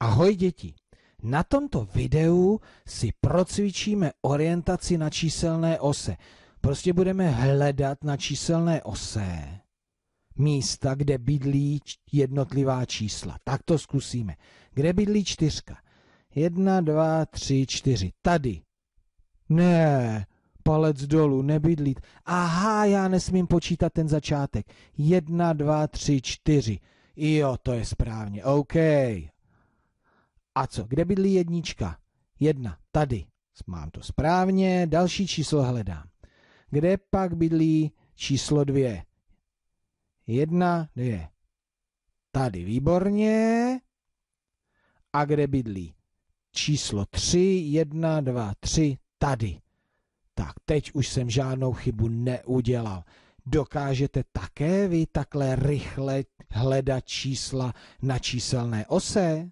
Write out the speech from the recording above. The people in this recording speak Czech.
Ahoj děti! Na tomto videu si procvičíme orientaci na číselné ose. Prostě budeme hledat na číselné ose místa, kde bydlí jednotlivá čísla. Tak to zkusíme. Kde bydlí čtyřka? Jedna, dva, tři, čtyři. Tady. Ne, palec dolů, nebydlí. Aha, já nesmím počítat ten začátek. Jedna, dva, tři, čtyři. Jo, to je správně. OK, a co, kde bydlí jednička? Jedna, tady. Mám to správně, další číslo hledám. Kde pak bydlí číslo dvě? Jedna, dvě. Tady, výborně. A kde bydlí? Číslo tři, jedna, dva, tři, tady. Tak, teď už jsem žádnou chybu neudělal. Dokážete také vy takhle rychle hledat čísla na číselné ose?